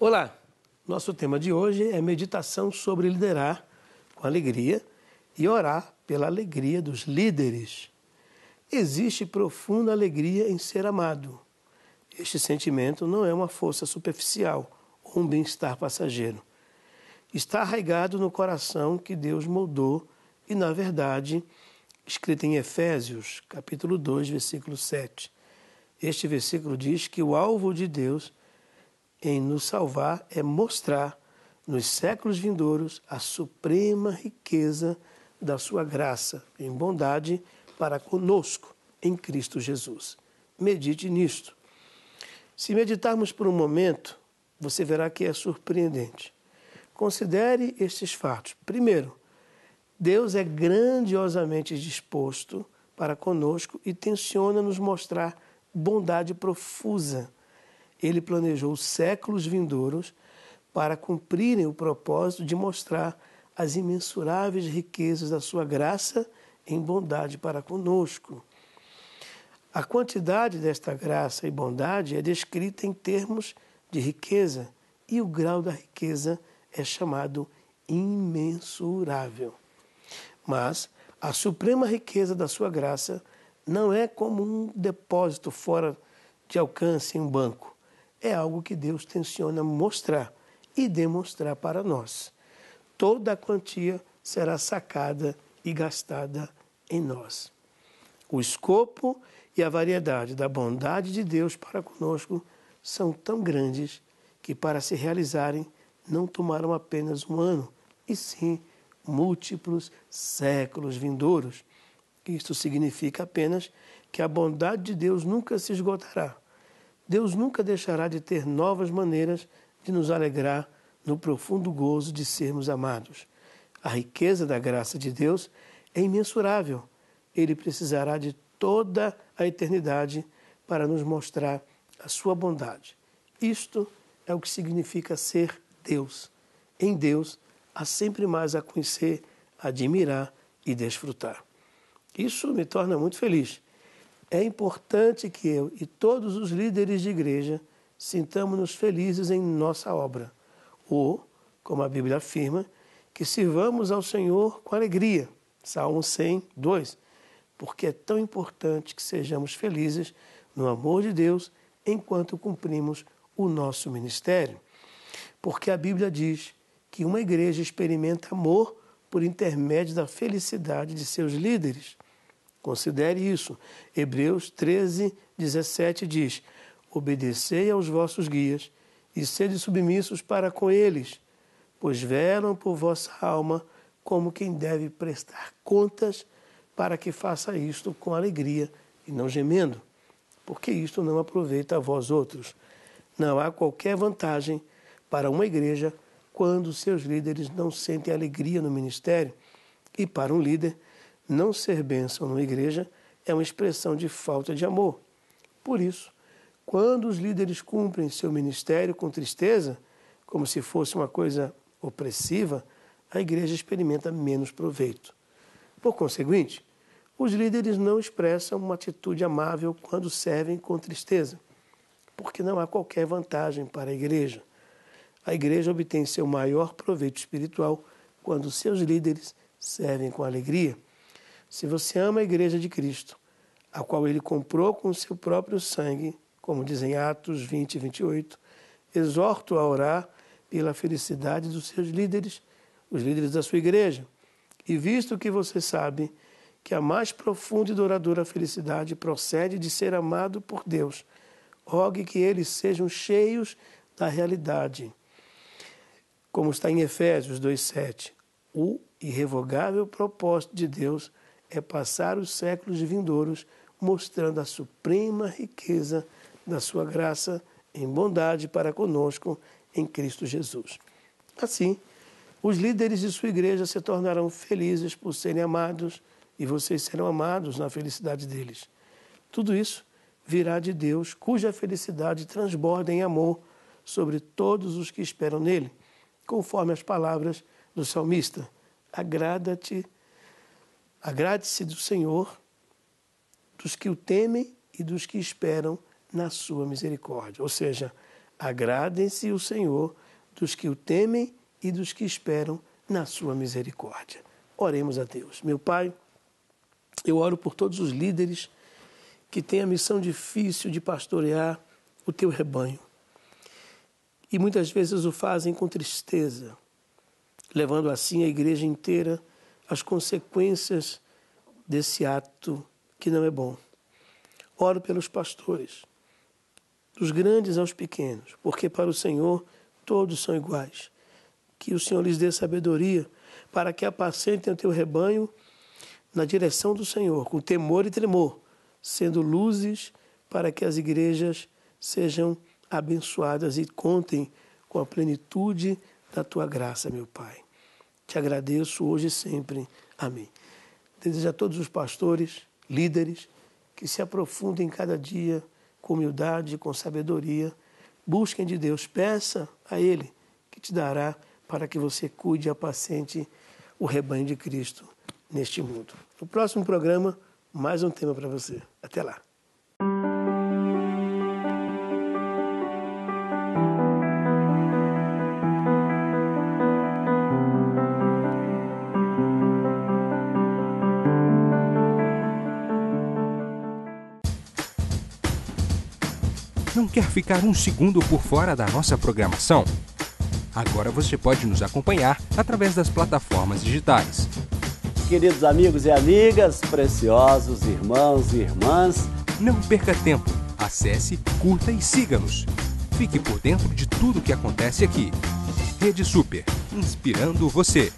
Olá, nosso tema de hoje é meditação sobre liderar com alegria e orar pela alegria dos líderes. Existe profunda alegria em ser amado. Este sentimento não é uma força superficial ou um bem-estar passageiro. Está arraigado no coração que Deus moldou e, na verdade, escrito em Efésios, capítulo 2, versículo 7. Este versículo diz que o alvo de Deus é em nos salvar é mostrar nos séculos vindouros a suprema riqueza da sua graça em bondade para conosco em Cristo Jesus. Medite nisto. Se meditarmos por um momento, você verá que é surpreendente. Considere estes fatos. Primeiro, Deus é grandiosamente disposto para conosco e tenciona nos mostrar bondade profusa ele planejou séculos vindouros para cumprirem o propósito de mostrar as imensuráveis riquezas da sua graça em bondade para conosco. A quantidade desta graça e bondade é descrita em termos de riqueza, e o grau da riqueza é chamado imensurável. Mas a suprema riqueza da sua graça não é como um depósito fora de alcance em um banco é algo que Deus tenciona mostrar e demonstrar para nós. Toda a quantia será sacada e gastada em nós. O escopo e a variedade da bondade de Deus para conosco são tão grandes que, para se realizarem, não tomaram apenas um ano, e sim múltiplos séculos vindouros. Isto significa apenas que a bondade de Deus nunca se esgotará Deus nunca deixará de ter novas maneiras de nos alegrar no profundo gozo de sermos amados. A riqueza da graça de Deus é imensurável. Ele precisará de toda a eternidade para nos mostrar a sua bondade. Isto é o que significa ser Deus. Em Deus há sempre mais a conhecer, admirar e desfrutar. Isso me torna muito feliz é importante que eu e todos os líderes de igreja sintamos-nos felizes em nossa obra, ou, como a Bíblia afirma, que sirvamos ao Senhor com alegria. Salmo 100, 2. Porque é tão importante que sejamos felizes no amor de Deus enquanto cumprimos o nosso ministério. Porque a Bíblia diz que uma igreja experimenta amor por intermédio da felicidade de seus líderes. Considere isso. Hebreus 13, 17 diz: Obedecei aos vossos guias e sede submissos para com eles, pois velam por vossa alma como quem deve prestar contas para que faça isto com alegria e não gemendo, porque isto não aproveita a vós outros. Não há qualquer vantagem para uma igreja quando seus líderes não sentem alegria no ministério e para um líder não ser bênção numa igreja é uma expressão de falta de amor. Por isso, quando os líderes cumprem seu ministério com tristeza, como se fosse uma coisa opressiva, a igreja experimenta menos proveito. Por conseguinte, os líderes não expressam uma atitude amável quando servem com tristeza, porque não há qualquer vantagem para a igreja. A igreja obtém seu maior proveito espiritual quando seus líderes servem com alegria. Se você ama a igreja de Cristo, a qual ele comprou com o seu próprio sangue, como dizem Atos 20 e 28, exorto a orar pela felicidade dos seus líderes, os líderes da sua igreja. E visto que você sabe que a mais profunda e douradora felicidade procede de ser amado por Deus, rogue que eles sejam cheios da realidade. Como está em Efésios 2,7, o irrevogável propósito de Deus é passar os séculos vindouros mostrando a suprema riqueza da sua graça em bondade para conosco em Cristo Jesus. Assim, os líderes de sua igreja se tornarão felizes por serem amados e vocês serão amados na felicidade deles. Tudo isso virá de Deus, cuja felicidade transborda em amor sobre todos os que esperam nele, conforme as palavras do salmista: Agrada-te Agrade-se do Senhor, dos que o temem e dos que esperam na sua misericórdia. Ou seja, agradem-se o Senhor dos que o temem e dos que esperam na sua misericórdia. Oremos a Deus. Meu Pai, eu oro por todos os líderes que têm a missão difícil de pastorear o teu rebanho. E muitas vezes o fazem com tristeza, levando assim a igreja inteira as consequências desse ato que não é bom. Oro pelos pastores, dos grandes aos pequenos, porque para o Senhor todos são iguais. Que o Senhor lhes dê sabedoria para que apacentem o teu rebanho na direção do Senhor, com temor e tremor, sendo luzes para que as igrejas sejam abençoadas e contem com a plenitude da tua graça, meu Pai. Te agradeço hoje e sempre. Amém. Desejo a todos os pastores, líderes, que se aprofundem cada dia com humildade, com sabedoria. Busquem de Deus, peça a Ele que te dará para que você cuide a paciente o rebanho de Cristo neste mundo. No próximo programa, mais um tema para você. Até lá. Não quer ficar um segundo por fora da nossa programação? Agora você pode nos acompanhar através das plataformas digitais. Queridos amigos e amigas, preciosos irmãos e irmãs, não perca tempo. Acesse, curta e siga-nos. Fique por dentro de tudo que acontece aqui. Rede Super, inspirando você.